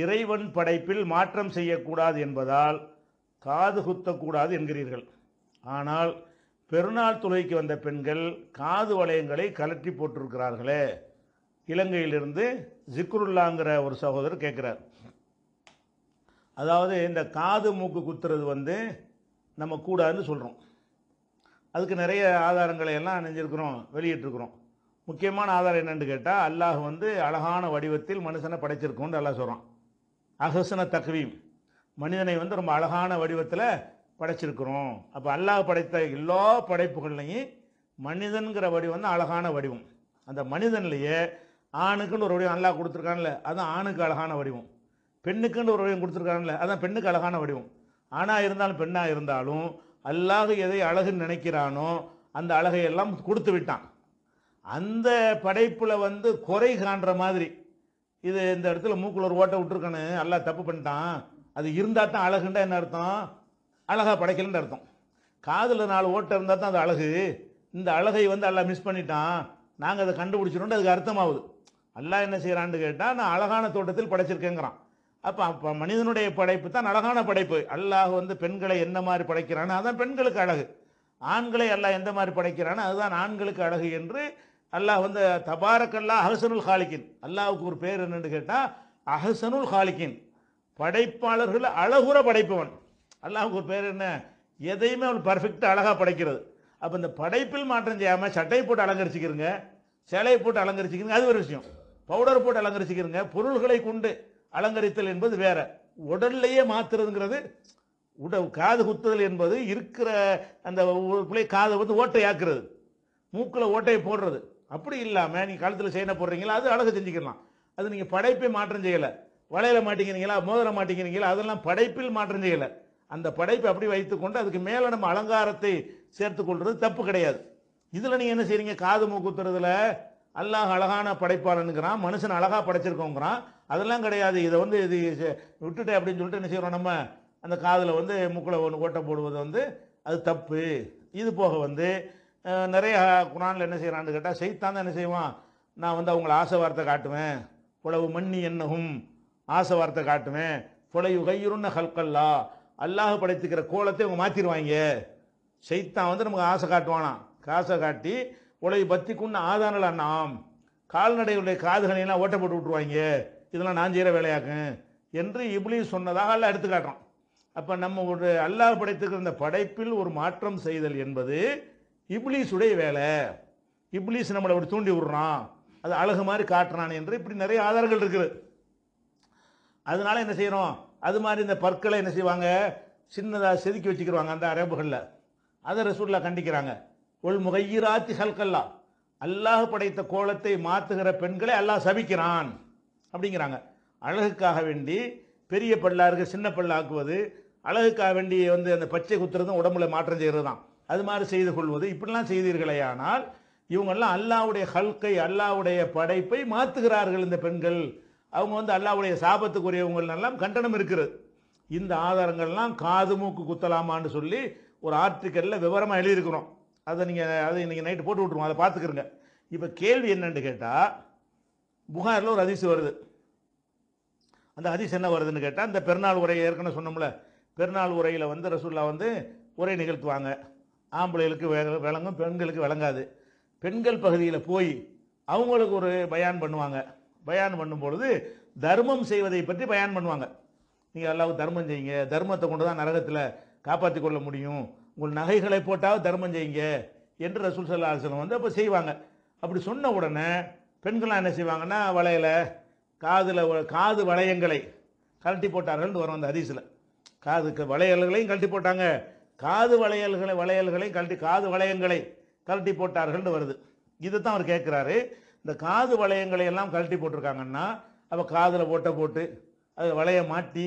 இறைவன் படைப்பில் மாற்றம் செய்யக்கூடாது என்பதால் காது குத்தக்கூடாது என்கிறீர்கள் ஆனால் பெருநாள் துறைக்கு வந்த பெண்கள் காது வளையங்களை கலட்டி போட்டிருக்கிறார்களே இலங்கையிலிருந்து ஜிக்ருல்லாங்கிற ஒரு சகோதரர் கேட்குறார் அதாவது இந்த காது மூக்கு குத்துறது வந்து நம்ம கூடாதுன்னு சொல்கிறோம் அதுக்கு நிறைய ஆதாரங்களை எல்லாம் நினைஞ்சிருக்கிறோம் வெளியிட்டிருக்கிறோம் முக்கியமான ஆதாரம் என்னென்னு கேட்டால் அல்லாஹ் வந்து அழகான வடிவத்தில் மனுஷனை படைச்சிருக்கோன்னு அல்லாஹ் சொல்கிறான் அகசன தக்வீம் மனிதனை வந்து ரொம்ப அழகான வடிவத்தில் படைச்சிருக்கிறோம் அப்போ அல்லாஹ் படைத்த எல்லா படைப்புகள்லையும் மனிதன்கிற வடிவம் வந்து அழகான வடிவம் அந்த மனிதன்லேயே ஆணுக்குன்னு ஒரு வடிவம் அல்லாஹ் கொடுத்துருக்கான்ல அதுதான் ஆணுக்கு அழகான வடிவம் பெண்ணுக்குன்னு ஒரு வடிவம் கொடுத்துருக்கான்ல அதுதான் பெண்ணுக்கு அழகான வடிவம் ஆணாக இருந்தாலும் பெண்ணாக இருந்தாலும் அல்லாஹ் எதை அழகுன்னு நினைக்கிறானோ அந்த அழகையெல்லாம் கொடுத்து விட்டான் அந்த படைப்பில் வந்து குறை காண்ற மாதிரி இது இந்த இடத்துல மூக்குள்ள ஒரு ஓட்டை விட்டுருக்கணும் நல்லா தப்பு பண்ணிட்டான் அது இருந்தால் தான் அழகுண்டா என்ன அர்த்தம் அழகாக படைக்கலன்னு அர்த்தம் காதில் நாலு ஓட்டை இருந்தால் தான் அது அழகு இந்த அழகை வந்து எல்லாம் மிஸ் பண்ணிட்டான் நாங்கள் அதை கண்டுபிடிச்சிடோன்னு அதுக்கு அர்த்தமாகுது அல்லா என்ன செய்கிறான்னு கேட்டால் நான் அழகான தோட்டத்தில் படைச்சிருக்கேங்கிறான் அப்போ அப்போ மனிதனுடைய படைப்பு தான் அழகான படைப்பு அல்லாஹ் வந்து பெண்களை என்ன மாதிரி படைக்கிறான்னு அதுதான் பெண்களுக்கு அழகு ஆண்களை எல்லாம் எந்த மாதிரி படைக்கிறான்னு அதுதான் ஆண்களுக்கு அழகு என்று அல்லாஹ் வந்து தபாரக்கல்லா அஹசனுல் ஹாலிக்கின் அல்லாவுக்கு ஒரு பேர் என்னென்னு கேட்டால் அஹசனுல் ஹாலிக்கின் படைப்பாளர்கள் அழகுற படைப்பவன் அல்லாவுக்கு ஒரு பேர் என்ன எதையுமே அவன் பர்ஃபெக்டாக அழகாக படைக்கிறது அப்போ இந்த படைப்பில் மாற்றம் செய்யாமல் சட்டையை போட்டு அலங்கரிச்சிக்கிறங்க சேலையை போட்டு அலங்கரிச்சிக்கிறங்க அது ஒரு விஷயம் பவுடர் போட்டு அலங்கரிச்சிக்கிறங்க பொருள்களை கொண்டு அலங்கரித்தல் என்பது வேற உடல்லையே மாத்துறதுங்கிறது உட காது குத்துதல் என்பது இருக்கிற அந்த பிள்ளை காதை வந்து ஓட்டையாக்குறது மூக்கில் ஓட்டையை போடுறது அப்படி இல்லாமல் நீங்கள் கழுத்தில் செயினை போடுறீங்களா அது அழகு செஞ்சுக்கலாம் அது நீங்கள் படைப்பே மாற்றம் செய்யலை வளையல மாட்டிக்கிறீங்களா மோதிர மாட்டிக்கிறீங்களா அதெல்லாம் படைப்பில் மாற்றம் செய்யலை அந்த படைப்பை அப்படி வைத்துக்கொண்டு அதுக்கு மேலே நம்ம அலங்காரத்தை சேர்த்து கொள்வது தப்பு கிடையாது இதில் நீங்கள் என்ன செய்கிறீங்க காது மூக்குத்துறதுல அல்லாஹ் அழகான படைப்பாளனுங்கிறான் மனுஷன் அழகாக படைச்சிருக்கோங்கிறான் அதெல்லாம் கிடையாது இதை வந்து இது விட்டுட்டேன் அப்படின்னு சொல்லிட்டு என்ன செய்கிறோம் நம்ம அந்த காதில் வந்து மூக்கில் ஒன்று ஓட்டை போடுவது வந்து அது தப்பு இது போக வந்து நிறைய குரானில் என்ன செய்கிறான்னு கேட்டால் செய்தான் என்ன செய்வான் நான் வந்து அவங்கள ஆசை வார்த்தை காட்டுவேன் புலவு மண்ணி என்னகும் ஆசை வார்த்தை காட்டுவேன் புலவு கையுருன்ன ஹல்கல்லா அல்லாஹ் படைத்துக்கிற கோலத்தை இவங்க மாற்றிடுவாங்க செய்தான் வந்து நமக்கு ஆசை காட்டுவானா காசை காட்டி உலகை பத்திக்குன்னு கொண்டு ஆதானல நாம் கால்நடைகளுடைய காதுகளையெல்லாம் ஓட்ட போட்டு விட்ருவாங்க இதெல்லாம் நான் செய்கிற வேலையாக்கும் என்று இப்படி சொன்னதாக எல்லாம் எடுத்துக்காட்டுறோம் அப்போ நம்ம ஒரு அல்லாஹ் படைத்துக்கிற இந்த படைப்பில் ஒரு மாற்றம் செய்தல் என்பது உடைய வேலை இப்ளீஸ் நம்மளை அப்படி தூண்டி விடுறான் அது அழகு மாதிரி காட்டுறான் என்று இப்படி நிறைய ஆதாரங்கள் இருக்குது அதனால என்ன செய்கிறோம் அது மாதிரி இந்த பற்களை என்ன செய்வாங்க சின்னதாக செதுக்கி வச்சுக்கிடுவாங்க அந்த அரபுகளில் அதை ரசூல்லா கண்டிக்கிறாங்க உள் முகையிராத்தி ஹல்கல்லா அல்லாஹ் படைத்த கோலத்தை மாற்றுகிற பெண்களை அல்லாஹ் சபிக்கிறான் அப்படிங்கிறாங்க அழகுக்காக வேண்டி பெரிய பல்லாருக்கு சின்ன பல்லாக்குவது அழகுக்காக வேண்டி வந்து அந்த பச்சை குத்துறதும் உடம்புல மாற்றம் செய்கிறது தான் அது மாதிரி செய்து கொள்வது இப்படிலாம் செய்தீர்களே ஆனால் இவங்கெல்லாம் அல்லாவுடைய ஹல்கை அல்லாவுடைய படைப்பை மாற்றுகிறார்கள் இந்த பெண்கள் அவங்க வந்து அல்லாவுடைய சாபத்துக்குரியவங்களெல்லாம் கண்டனம் இருக்கிறது இந்த ஆதாரங்கள்லாம் காது மூக்கு குத்தலாமான்னு சொல்லி ஒரு ஆர்டிக்கலில் விவரமாக எழுதியிருக்கிறோம் அதை நீங்கள் அதை நீங்கள் நைட்டு போட்டு விட்ருவோம் அதை பார்த்துக்கிறங்க இப்போ கேள்வி என்னன்னு கேட்டால் புகாரில் ஒரு அதிசு வருது அந்த அதிசு என்ன வருதுன்னு கேட்டால் அந்த பெருநாள் உரையை ஏற்கனவே சொன்னோம்ல பெருநாள் உரையில் வந்து ரசூல்லா வந்து உரை நிகழ்த்துவாங்க ஆம்பளைகளுக்கு விளங்கும் பெண்களுக்கு விளங்காது பெண்கள் பகுதியில் போய் அவங்களுக்கு ஒரு பயான் பண்ணுவாங்க பயான் பண்ணும் பொழுது தர்மம் செய்வதை பற்றி பயான் பண்ணுவாங்க நீங்கள் எல்லாவும் தர்மம் செய்யுங்க தர்மத்தை கொண்டு தான் நரகத்தில் காப்பாற்றி கொள்ள முடியும் உங்கள் நகைகளை போட்டால் தர்மம் செய்யுங்க என்று ரசூல் சல்லா அலுவலம் வந்து அப்போ செய்வாங்க அப்படி சொன்ன உடனே பெண்கள்லாம் என்ன செய்வாங்கன்னா வளையல காதில் காது வளையங்களை கழட்டி போட்டார்கள்னு வரும் அந்த அரிசியில் காதுக்கு வளையல்களையும் கழட்டி போட்டாங்க காது வளையல்களை வளையல்களை கழட்டி காது வளையங்களை கழட்டி போட்டார்கள்னு வருது இதை தான் அவர் கேட்குறாரு இந்த காது வளையங்களை எல்லாம் கழட்டி போட்டிருக்காங்கன்னா அப்போ காதில் போட்ட போட்டு அது வளைய மாட்டி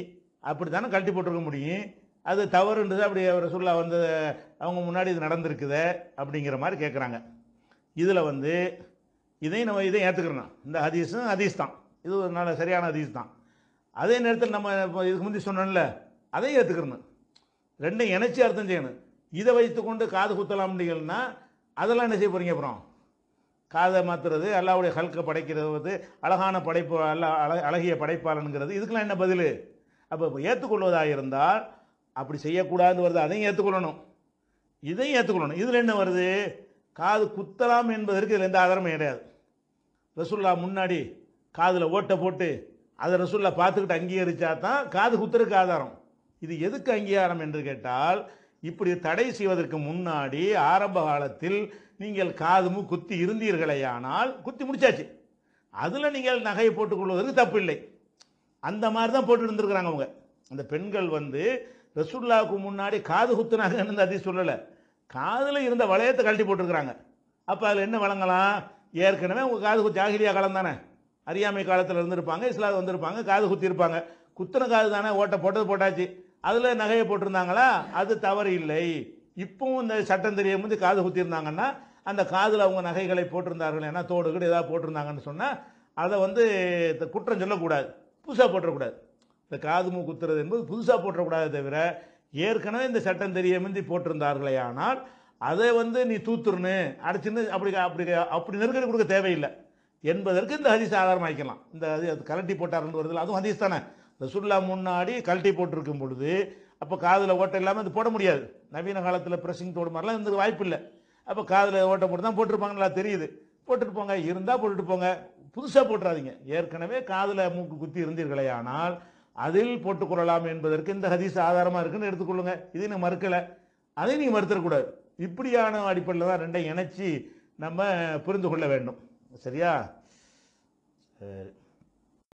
அப்படி தானே கழட்டி போட்டிருக்க முடியும் அது தவறுன்றது அப்படி அவர் சொல்ல வந்து அவங்க முன்னாடி இது நடந்திருக்குது அப்படிங்கிற மாதிரி கேட்குறாங்க இதில் வந்து இதையும் நம்ம இதையும் ஏற்றுக்கிறோம் இந்த ஹதீஸும் ஹதீஸ் தான் இது ஒரு நல்ல சரியான ஹதீஸ் தான் அதே நேரத்தில் நம்ம இதுக்கு முந்தி சொன்னோம்ல அதையும் ஏற்றுக்கிறணும் ரெண்டும் இணைச்சி அர்த்தம் செய்யணும் இதை வைத்துக்கொண்டு காது குத்தலாம் அப்படிங்கன்னா அதெல்லாம் என்ன செய்ய போகிறீங்க அப்புறம் காதை மாற்றுறது அல்லாவுடைய ஹல்கை படைக்கிறது வந்து அழகான படைப்பு அல்ல அழகிய படைப்பாளனுங்கிறது இதுக்கெல்லாம் என்ன பதில் அப்போ ஏற்றுக்கொள்வதாக இருந்தால் அப்படி செய்யக்கூடாதுன்னு வருது அதையும் ஏற்றுக்கொள்ளணும் இதையும் ஏற்றுக்கொள்ளணும் இதில் என்ன வருது காது குத்தலாம் என்பதற்கு இதில் எந்த ஆதாரமும் கிடையாது ரசுல்லா முன்னாடி காதில் ஓட்டை போட்டு அதை ரசுல்லா பார்த்துக்கிட்டு அங்கீகரித்தா தான் காது குத்துறதுக்கு ஆதாரம் இது எதுக்கு அங்கீகாரம் என்று கேட்டால் இப்படி தடை செய்வதற்கு முன்னாடி ஆரம்ப காலத்தில் நீங்கள் காதுமும் குத்தி இருந்தீர்களேயானால் குத்தி முடிச்சாச்சு அதில் நீங்கள் நகையை போட்டுக்கொள்வதற்கு தப்பு இல்லை அந்த மாதிரி தான் போட்டு இருந்திருக்கிறாங்க அவங்க அந்த பெண்கள் வந்து ரசுல்லாவுக்கு முன்னாடி காது குத்துனாக இருந்து அதையும் சொல்லலை காதில் இருந்த வளையத்தை கழட்டி போட்டிருக்கிறாங்க அப்போ அதில் என்ன வழங்கலாம் ஏற்கனவே உங்கள் காது குத்தி ஆகிரியா காலம் தானே அறியாமை காலத்தில் இருந்திருப்பாங்க இஸ்லாது வந்திருப்பாங்க காது இருப்பாங்க குத்துன காது தானே ஓட்டை போட்டது போட்டாச்சு அதில் நகையை போட்டிருந்தாங்களா அது தவறு இல்லை இப்போவும் இந்த சட்டம் தெரியும் போது காது குத்திருந்தாங்கன்னா அந்த காதில் அவங்க நகைகளை போட்டிருந்தார்கள் ஏன்னா தோடு தோடுகீடு ஏதாவது போட்டிருந்தாங்கன்னு சொன்னால் அதை வந்து குற்றம் சொல்லக்கூடாது புதுசாக போட்டக்கூடாது இந்த காது மூ குத்துறது என்பது புதுசாக போட்டக்கூடாது தவிர ஏற்கனவே இந்த சட்டம் தெரியமின்றி போட்டிருந்தார்களே ஆனால் அதை வந்து நீ தூத்துருன்னு அடைச்சின்னு அப்படி அப்படி அப்படி நெருக்கடி கொடுக்க தேவையில்லை என்பதற்கு இந்த ஹதீஸ் வைக்கலாம் இந்த கலட்டி போட்டார்கள் வருதில்ல அதுவும் ஹதீஸ் தானே ரசுல்லா முன்னாடி கழட்டி போட்டிருக்கும் பொழுது அப்போ காதில் ஓட்டை இல்லாமல் இது போட முடியாது நவீன காலத்தில் ப்ரெஸ்ஸிங் தோடு மாதிரிலாம் இந்த வாய்ப்பு இல்லை அப்போ காதில் ஓட்டை போட்டு தான் போட்டிருப்பாங்க நல்லா தெரியுது போட்டுட்டு போங்க இருந்தால் போட்டுட்டு போங்க புதுசாக போட்டுறாதீங்க ஏற்கனவே காதில் மூக்கு குத்தி இருந்தீர்களே ஆனால் அதில் போட்டுக்கொள்ளலாம் என்பதற்கு இந்த ஹதீஸ் ஆதாரமாக இருக்குன்னு எடுத்துக்கொள்ளுங்க இதை நான் மறுக்கலை அதை நீங்கள் மறுத்தரக்கூடாது இப்படியான அடிப்படையில் தான் ரெண்டை இணைச்சி நம்ம புரிந்து கொள்ள வேண்டும் சரியா சரி